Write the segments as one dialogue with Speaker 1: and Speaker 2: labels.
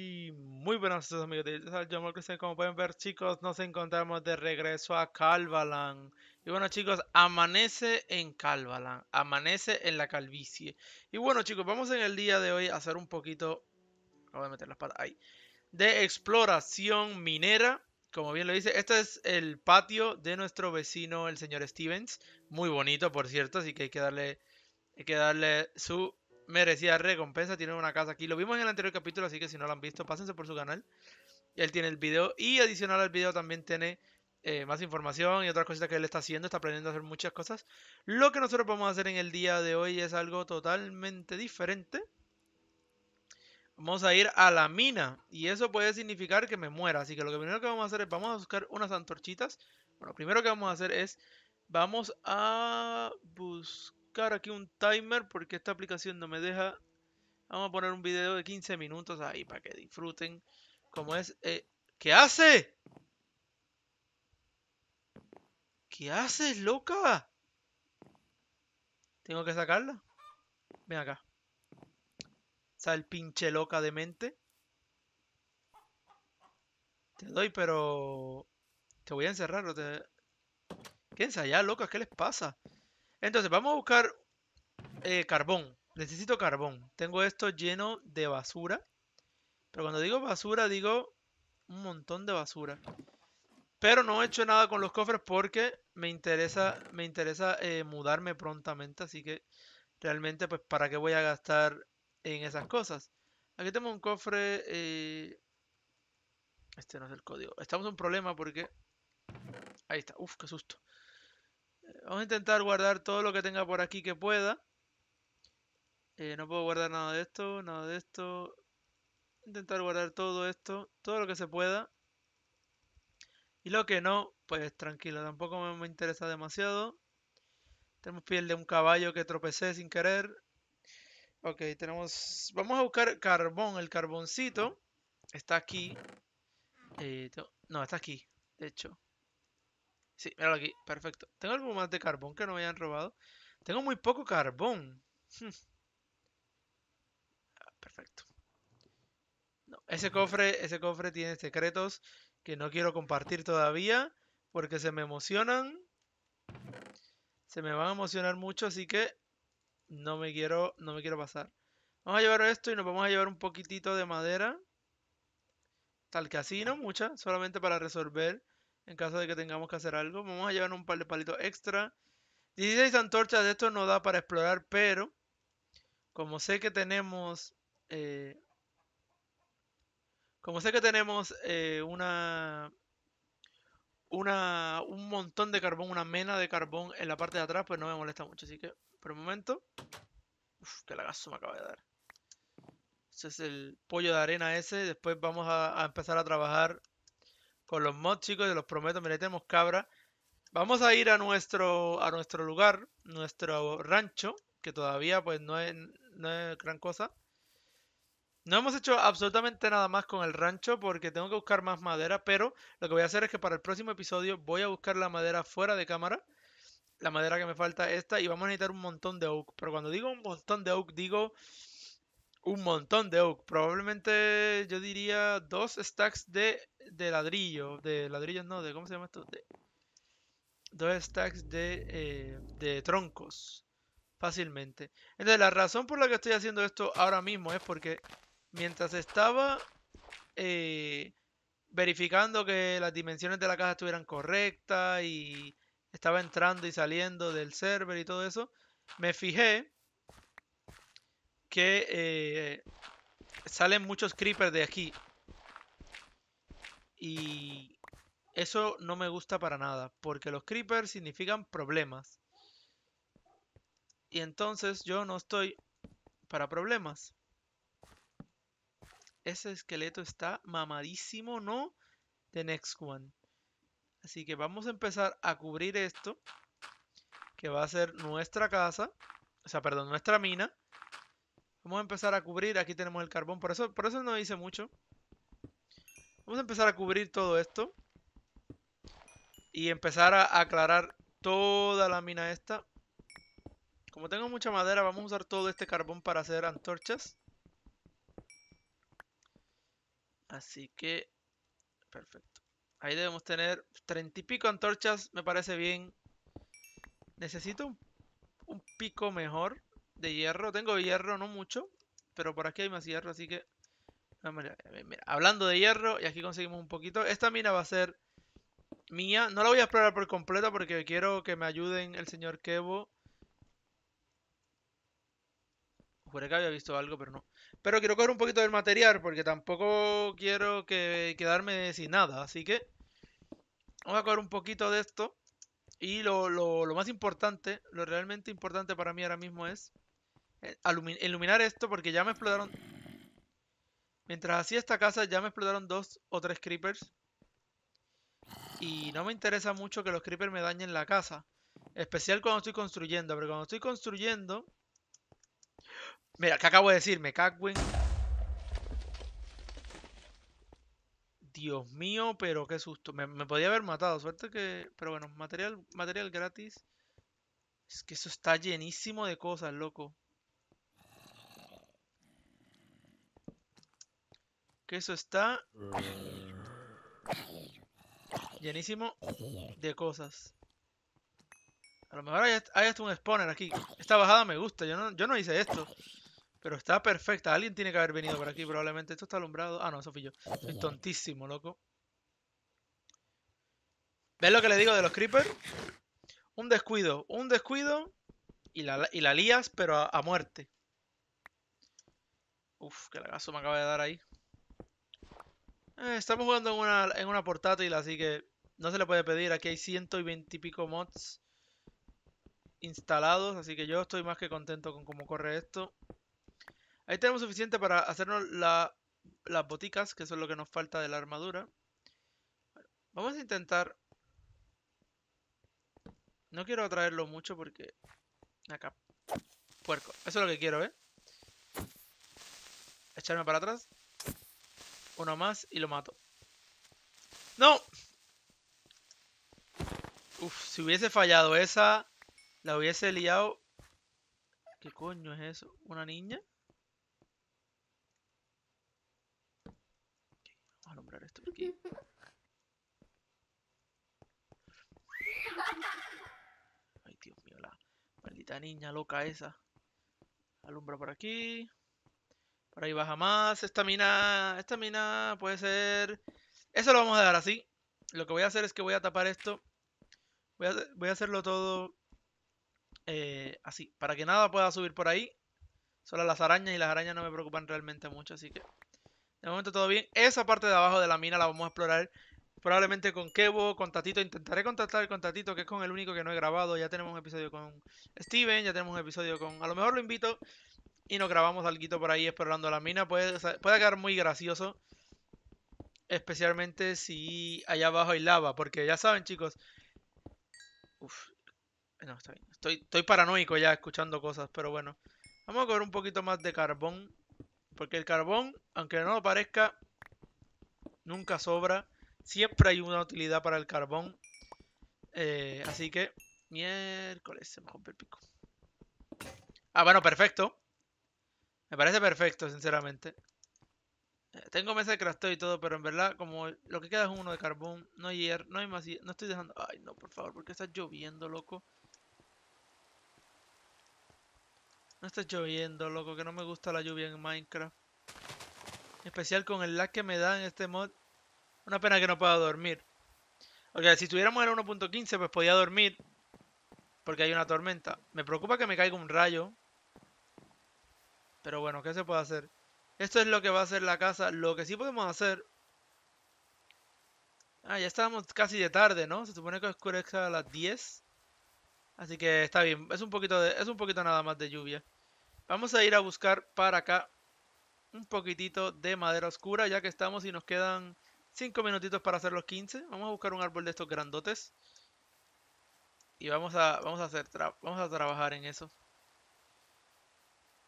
Speaker 1: Y muy buenas a amigos de Yo Como pueden ver, chicos, nos encontramos de regreso a Calvalan. Y bueno, chicos, amanece en Calvalan, amanece en la calvicie. Y bueno, chicos, vamos en el día de hoy a hacer un poquito. Voy a meter las patas ahí. De exploración minera. Como bien lo dice, este es el patio de nuestro vecino, el señor Stevens. Muy bonito, por cierto, así que hay que darle, hay que darle su Merecía recompensa. Tiene una casa aquí. Lo vimos en el anterior capítulo, así que si no lo han visto, pásense por su canal. Él tiene el video. Y adicional al video también tiene eh, más información y otras cositas que él está haciendo. Está aprendiendo a hacer muchas cosas. Lo que nosotros vamos a hacer en el día de hoy es algo totalmente diferente. Vamos a ir a la mina. Y eso puede significar que me muera. Así que lo que primero que vamos a hacer es vamos a buscar unas antorchitas. Bueno, lo primero que vamos a hacer es... Vamos a buscar aquí un timer porque esta aplicación no me deja. Vamos a poner un video de 15 minutos ahí para que disfruten como es. Eh, ¿Qué hace? ¿Qué haces, loca? ¿Tengo que sacarla? Ven acá. Sal pinche loca de mente. Te doy, pero... Te voy a encerrar. te... ¿Qué loca? ¿Qué les pasa? Entonces, vamos a buscar eh, carbón. Necesito carbón. Tengo esto lleno de basura. Pero cuando digo basura, digo un montón de basura. Pero no he hecho nada con los cofres porque me interesa, me interesa eh, mudarme prontamente. Así que realmente, pues, ¿para qué voy a gastar en esas cosas? Aquí tengo un cofre... Eh, este no es el código. Estamos en un problema porque... Ahí está. Uf, qué susto. Vamos a intentar guardar todo lo que tenga por aquí que pueda. Eh, no puedo guardar nada de esto, nada de esto. Intentar guardar todo esto, todo lo que se pueda. Y lo que no, pues tranquilo, tampoco me interesa demasiado. Tenemos piel de un caballo que tropecé sin querer. Ok, tenemos... Vamos a buscar carbón. El carboncito está aquí. Eh, no, está aquí, de hecho. Sí, míralo aquí, perfecto. Tengo algo más de carbón que no me hayan robado. Tengo muy poco carbón. Hmm. Ah, perfecto. ese cofre, ese cofre tiene secretos que no quiero compartir todavía porque se me emocionan. Se me van a emocionar mucho, así que no me quiero, no me quiero pasar. Vamos a llevar esto y nos vamos a llevar un poquitito de madera. Tal que así, no mucha, solamente para resolver en caso de que tengamos que hacer algo. Vamos a llevar un par de palitos extra. 16 antorchas de esto no da para explorar, pero como sé que tenemos... Eh, como sé que tenemos eh, una, una, un montón de carbón, una mena de carbón en la parte de atrás, pues no me molesta mucho. Así que, por el momento... Uf, que lagazo me acaba de dar. Ese es el pollo de arena ese. Después vamos a, a empezar a trabajar con los mods, chicos, se los prometo, merecemos cabra. Vamos a ir a nuestro, a nuestro lugar, nuestro rancho, que todavía pues no es, no es gran cosa. No hemos hecho absolutamente nada más con el rancho porque tengo que buscar más madera, pero lo que voy a hacer es que para el próximo episodio voy a buscar la madera fuera de cámara. La madera que me falta esta y vamos a necesitar un montón de oak. Pero cuando digo un montón de oak digo un montón de oak. Probablemente yo diría dos stacks de, de ladrillo. De ladrillos no, de cómo se llama esto. De, dos stacks de, eh, de troncos. Fácilmente. Entonces la razón por la que estoy haciendo esto ahora mismo es porque mientras estaba eh, verificando que las dimensiones de la caja estuvieran correctas y estaba entrando y saliendo del server y todo eso, me fijé que eh, salen muchos creepers de aquí. Y eso no me gusta para nada, porque los creepers significan problemas. Y entonces yo no estoy para problemas. Ese esqueleto está mamadísimo, ¿no? The next one. Así que vamos a empezar a cubrir esto. Que va a ser nuestra casa. O sea, perdón, nuestra mina. Vamos a empezar a cubrir, aquí tenemos el carbón, por eso, por eso no hice mucho. Vamos a empezar a cubrir todo esto. Y empezar a aclarar toda la mina esta. Como tengo mucha madera, vamos a usar todo este carbón para hacer antorchas. Así que, perfecto. Ahí debemos tener treinta y pico antorchas, me parece bien. Necesito un pico mejor de hierro. Tengo hierro, no mucho. Pero por aquí hay más hierro, así que... Ah, eh, hablando de hierro, y aquí conseguimos un poquito. Esta mina va a ser mía. No la voy a explorar por completo porque quiero que me ayuden el señor Kevo. Juré que había visto algo, pero no. Pero quiero coger un poquito del material porque tampoco quiero que quedarme sin nada. Así que vamos a coger un poquito de esto. Y lo más importante, lo realmente importante para mí ahora mismo es eh, iluminar esto porque ya me explotaron... Mientras hacía esta casa ya me explotaron dos o tres creepers. Y no me interesa mucho que los creepers me dañen la casa. Especial cuando estoy construyendo. Pero cuando estoy construyendo... Mira, que acabo de decir? Me cago Dios mío, pero qué susto. Me, me, podía haber matado. Suerte que... Pero bueno, material, material gratis. Es que eso está llenísimo de cosas, loco. eso está llenísimo de cosas. A lo mejor hay, hasta un spawner aquí. Esta bajada me gusta. Yo no, yo no hice esto. Pero está perfecta. Alguien tiene que haber venido por aquí probablemente. Esto está alumbrado. Ah, no, eso fui yo. Soy tontísimo, loco. ¿Ves lo que le digo de los creepers? Un descuido. Un descuido y la, y la lías, pero a, muerte. Uf, qué lagazo me acaba de dar ahí. Eh, estamos jugando en una, en una portátil, así que no se le puede pedir. Aquí hay 120 y pico mods instalados, así que yo estoy más que contento con cómo corre esto. Ahí tenemos suficiente para hacernos las boticas, que es lo que nos falta de la armadura. Vamos a intentar... No quiero atraerlo mucho porque... Acá. Puerco. Eso es lo que quiero, ¿eh? Echarme para atrás. Una más y lo mato. ¡No! Uf, si hubiese fallado esa, la hubiese liado. ¿Qué coño es eso? ¿Una niña? Vamos a alumbrar esto por aquí. Ay, Dios mío, la maldita niña loca esa. Alumbra por aquí. Por ahí baja más. Esta mina. Esta mina puede ser. Eso lo vamos a dar así. Lo que voy a hacer es que voy a tapar esto. Voy a, voy a hacerlo todo eh, así. Para que nada pueda subir por ahí. Solo las arañas y las arañas no me preocupan realmente mucho. Así que de momento todo bien. Esa parte de abajo de la mina la vamos a explorar. Probablemente con Kevo, con Tatito. Intentaré contactar con Tatito, que es con el único que no he grabado. Ya tenemos un episodio con Steven, ya tenemos un episodio con... A lo mejor lo invito y nos grabamos algo por ahí explorando la mina. Puede, puede quedar muy gracioso. Especialmente si allá abajo hay lava. Porque ya saben, chicos. No, está Estoy, estoy paranoico ya escuchando cosas, pero bueno. Vamos a coger un poquito más de carbón. Porque el carbón, aunque no lo parezca, nunca sobra. Siempre hay una utilidad para el carbón. Eh, así que miércoles se me pico. Ah, bueno, perfecto. Me parece perfecto, sinceramente. Eh, tengo mesa de crafteo y todo, pero en verdad, como lo que queda es uno de carbón, no hay hierro, no hay más no estoy dejando... Ay, no, por favor, porque está lloviendo, loco. No está lloviendo, loco, que no me gusta la lluvia en Minecraft. especial con el lag que me da en este mod. Una pena que no pueda dormir. Ok, si tuviéramos el 1.15, pues podía dormir. Porque hay una tormenta. Me preocupa que me caiga un rayo. Pero bueno, ¿qué se puede hacer? Esto es lo que va a hacer la casa. Lo que sí podemos hacer... Ah, ya estamos casi de tarde, ¿no? Se supone que oscurece a las 10. Así que está bien. Es un poquito de, es un poquito nada más de lluvia. Vamos a ir a buscar para acá un poquitito de madera oscura, ya que estamos y nos quedan 5 minutitos para hacer los 15. Vamos a buscar un árbol de estos grandotes. Y vamos a, vamos a, hacer vamos a trabajar en eso.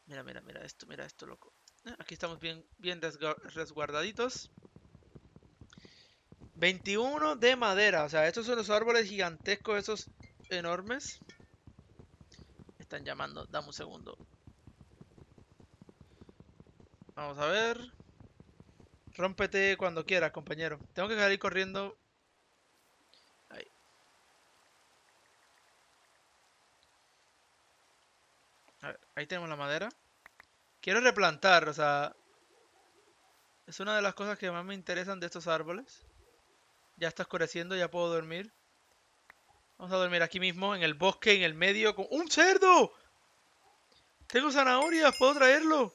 Speaker 1: Mira, mira, mira esto, mira esto, loco. Aquí estamos bien, bien resguardaditos. 21 de madera. O sea, estos son los árboles gigantescos, esos enormes. Están llamando. Dame un segundo. Vamos a ver. Rómpete cuando quieras, compañero. Tengo que salir corriendo Ahí tenemos la madera. Quiero replantar, o sea... Es una de las cosas que más me interesan de estos árboles. Ya está oscureciendo, ya puedo dormir. Vamos a dormir aquí mismo, en el bosque, en el medio, con... ¡Un cerdo! Tengo zanahorias, ¿puedo traerlo?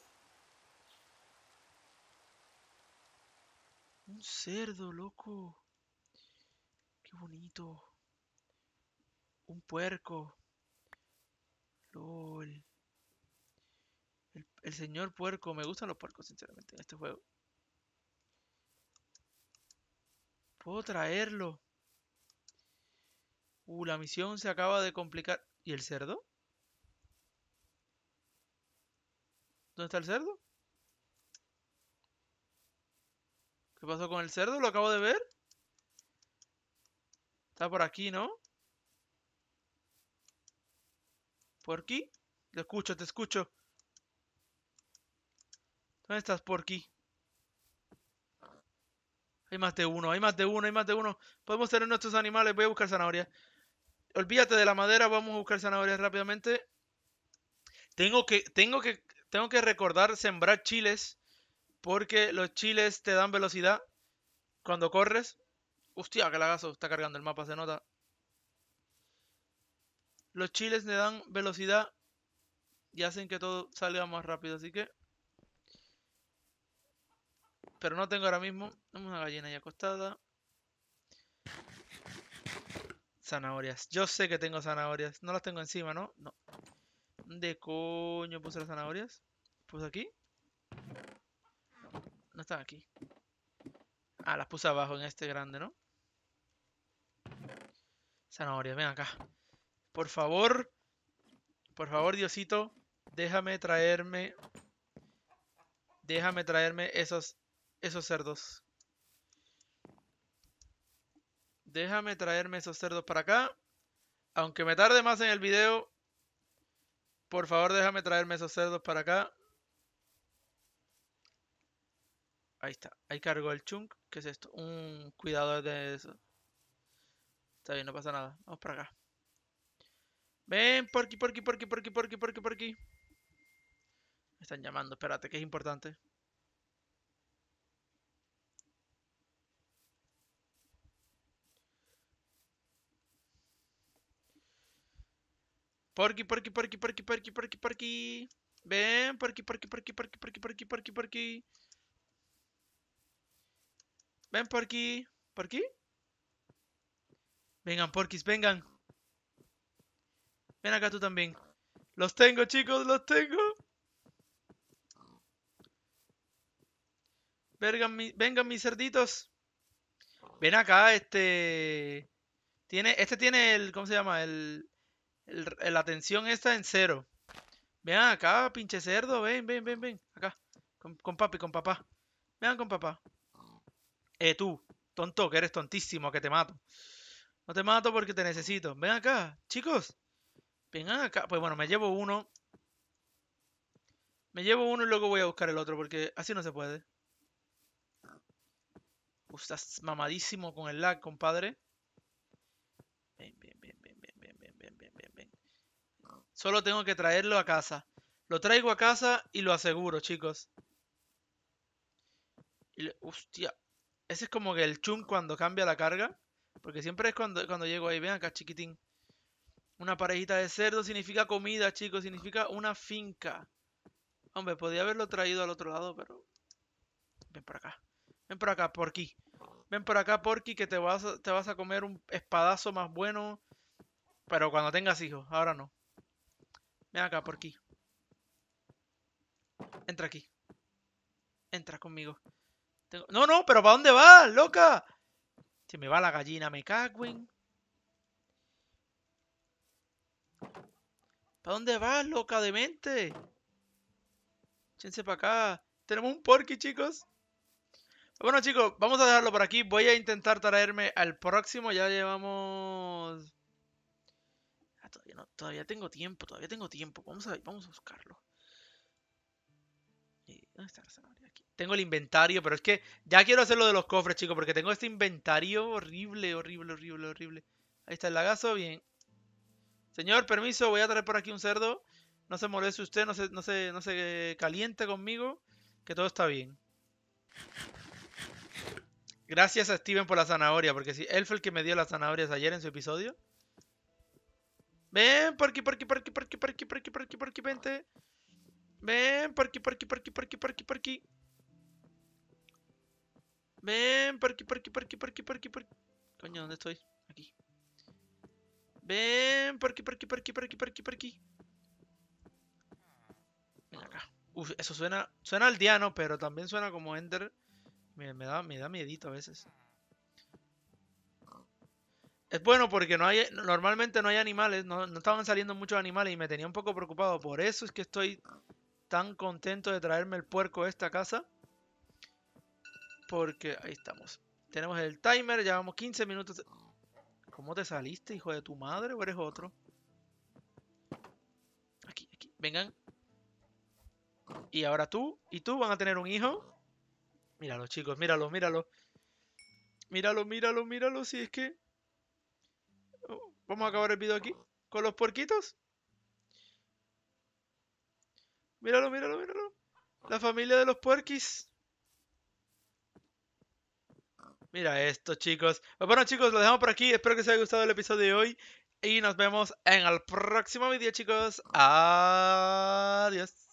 Speaker 1: Un cerdo, loco. Qué bonito. Un puerco. Loco. El señor puerco. Me gustan los puercos, sinceramente, en este juego. Puedo traerlo. Uh, la misión se acaba de complicar. ¿Y el cerdo? ¿Dónde está el cerdo? ¿Qué pasó con el cerdo? ¿Lo acabo de ver? Está por aquí, ¿no? ¿Por aquí? Te escucho, te escucho. ¿Dónde estás, aquí? Hay más de uno, hay más de uno, hay más de uno. Podemos tener nuestros animales. Voy a buscar zanahorias. Olvídate de la madera, vamos a buscar zanahorias rápidamente. Tengo que, tengo que, tengo que recordar sembrar chiles. Porque los chiles te dan velocidad cuando corres. Hostia, que lagazo, está cargando el mapa, se nota. Los chiles te dan velocidad y hacen que todo salga más rápido, así que pero no tengo ahora mismo. Una gallina ya acostada. Zanahorias. Yo sé que tengo zanahorias. No las tengo encima, ¿no? No. no dónde coño puse las zanahorias? ¿Puse aquí? no están aquí. Ah, las puse abajo en este grande, ¿no? Zanahorias, ven acá. Por favor. Por favor, Diosito. Déjame traerme. Déjame traerme esos esos cerdos. Déjame traerme esos cerdos para acá. Aunque me tarde más en el video, por favor déjame traerme esos cerdos para acá. Ahí está. Ahí cargo el chunk. ¿Qué es esto? Un cuidado de eso. Está bien, no pasa nada. Vamos para acá. Ven, por aquí, por aquí, por aquí, por aquí, por aquí, por aquí, por aquí. Me están llamando, espérate, que es importante. Porky, porky, porky, porky, porky, por aquí. Ven, por aquí, por aquí, por aquí, por aquí. Ven, por aquí. Vengan, porquis, vengan. Ven acá tú también. Los tengo, chicos, los tengo. Vengan, mi, vengan mis cerditos. Ven acá, este... Tiene, este tiene el... ¿Cómo se llama? El la tensión está en cero. Vean acá, pinche cerdo. Ven, ven, ven, ven. Acá. Con, papi, con papá. Vean con papá. Eh, tú, tonto, que eres tontísimo, que te mato. No te mato porque te necesito. Ven acá, chicos. Vengan acá. Pues bueno, me llevo uno. Me llevo uno y luego voy a buscar el otro porque así no se puede. Uf, estás mamadísimo con el lag, compadre. Ven, ven, ven. Solo tengo que traerlo a casa. Lo traigo a casa y lo aseguro, chicos. Hostia. Ese es como que el chun cuando cambia la carga. Porque siempre es cuando, cuando llego ahí. Ven acá, chiquitín. Una parejita de cerdo significa comida, chicos. Significa una finca. Hombre, podía haberlo traído al otro lado, pero... Ven por acá. Ven por acá, aquí. Ven por acá, porqui, que te vas, te vas a comer un espadazo más bueno. Pero cuando tengas hijos. Ahora no. Ven acá, por aquí. Entra aquí. Entra conmigo. No, no, pero ¿para dónde vas, loca? Se me va la gallina, me cago en... ¿Para dónde vas, loca demente? Échense para acá. Tenemos un porky, chicos. Bueno, chicos, vamos a dejarlo por aquí. Voy a intentar traerme al próximo. Ya llevamos todavía, tengo tiempo, todavía tengo tiempo. Vamos a, vamos a buscarlo. la zanahoria? Tengo el inventario, pero es que ya quiero hacer lo de los cofres, chicos, porque tengo este inventario horrible, horrible, horrible, horrible. Ahí está el lagazo, bien. Señor, permiso, voy a traer por aquí un cerdo. No se moleste usted, no se, no no se caliente conmigo, que todo está bien. Gracias a Steven por la zanahoria, porque si él fue el que me dio las zanahorias ayer en su episodio. Ven, por aquí, por aquí, por aquí, por aquí, por aquí, por aquí, por aquí, por aquí, vente. Ven, por aquí, por aquí, por aquí, por aquí, por aquí, por aquí. Ven, por aquí, por aquí, por aquí, por aquí, por aquí, por aquí. Coño, ¿dónde estoy? Aquí. Ven, por aquí, por aquí, por aquí, por aquí, por aquí, por aquí. Ven acá. Uf, eso suena, suena aldeano, pero también suena como Ender. Me, me da, me da miedito a veces. Es bueno porque no hay, normalmente no hay animales, no, estaban saliendo muchos animales y me tenía un poco preocupado. Por eso es que estoy tan contento de traerme el puerco a esta casa. Porque ahí estamos. Tenemos el timer, llevamos 15 minutos. ¿Cómo te saliste, hijo de tu madre? ¿O eres otro? Aquí, aquí, vengan. Y ahora tú y tú van a tener un hijo. Míralo, chicos, míralo, míralo. Míralo, míralo, míralo, si es que... Vamos a acabar el video aquí. Con los puerquitos. Míralo, míralo, míralo. La familia de los puerquis. Mira esto, chicos. Bueno, chicos, lo dejamos por aquí. Espero que os haya gustado el episodio de hoy. Y nos vemos en el próximo video, chicos. Adiós.